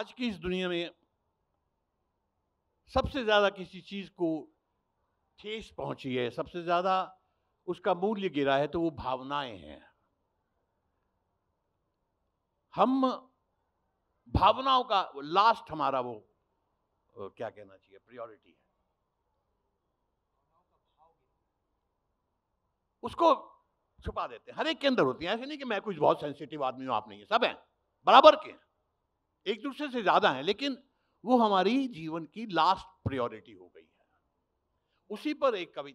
आज की इस दुनिया में सबसे ज़्यादा किसी चीज़ को ठेस पहुंची है सबसे ज़्यादा उसका मूल्य गिरा है तो वो भावनाएं हैं हम भावनाओं का लास्ट हमारा वो क्या कहना चाहिए प्रायोरिटी है उसको छुपा देते हैं हर एक के अंदर होती है ऐसे नहीं कि मैं कुछ बहुत सेंसिटिव आदमी हूं आप नहीं है सब हैं बराबर के हैं एक दूसरे से ज़्यादा है लेकिन वो हमारी जीवन की लास्ट प्रायोरिटी हो गई है उसी पर एक कवि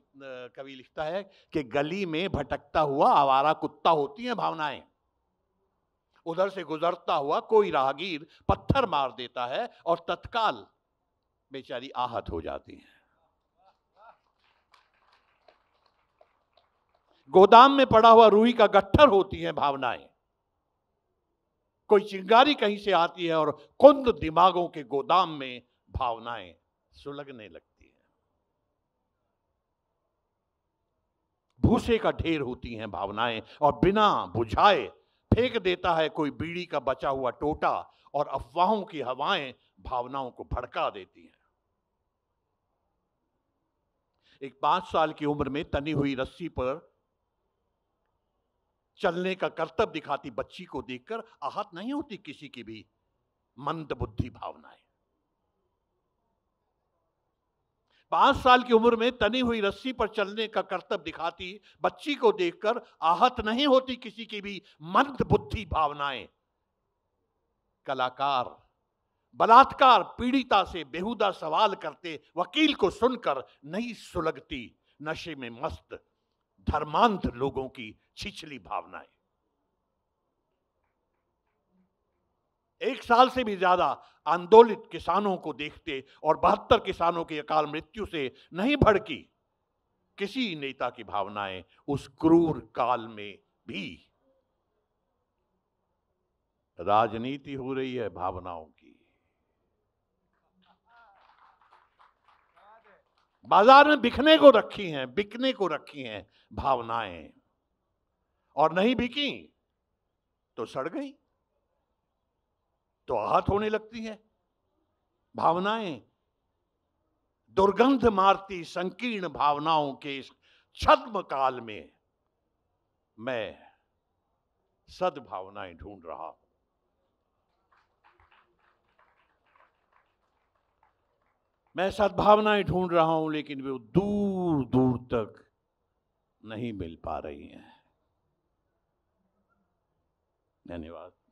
कवि लिखता है कि गली में भटकता हुआ आवारा कुत्ता होती है भावनाएं उधर से गुजरता हुआ कोई राहगीर पत्थर मार देता है और तत्काल बेचारी आहत हो जाती है गोदाम में पड़ा हुआ रूही का गट्ठर होती है भावनाएं कोई चिंगारी कहीं से आती है और कुंद दिमागों के गोदाम में भावनाएं सुलगने लगती हैं भूसे का ढेर होती हैं भावनाएं और बिना बुझाए फेंक देता है कोई बीड़ी का बचा हुआ टोटा और अफवाहों की हवाएं भावनाओं को भड़का देती हैं एक पांच साल की उम्र में तनी हुई रस्सी पर चलने का कर्तव्य दिखाती बच्ची को देखकर आहत नहीं होती किसी की भी मंद बुद्धि भावनाएं पांच साल की उम्र में तनी हुई रस्सी पर चलने का कर्तव्य दिखाती बच्ची को देखकर आहत नहीं होती किसी की भी मंद बुद्धि भावनाएं कलाकार बलात्कार पीड़िता से बेहुदा सवाल करते वकील को सुनकर नहीं सुलगती नशे में मस्त धर्मांत लोगों की छिछली भावनाएं एक साल से भी ज्यादा आंदोलित किसानों को देखते और बहत्तर किसानों की अकाल मृत्यु से नहीं भड़की किसी नेता की भावनाएं उस क्रूर काल में भी राजनीति हो रही है भावनाओं की बाजार में बिकने को रखी हैं बिकने को रखी हैं भावनाएं और नहीं बिकी तो सड़ गई तो आहत होने लगती है भावनाएं दुर्गंध मारती संकीर्ण भावनाओं के इस छद्म काल में मैं सद्भावनाएं ढूंढ रहा हूं मैं सद्भावनाएं ढूंढ रहा हूं लेकिन वे दूर दूर तक नहीं मिल पा रही हैं धन्यवाद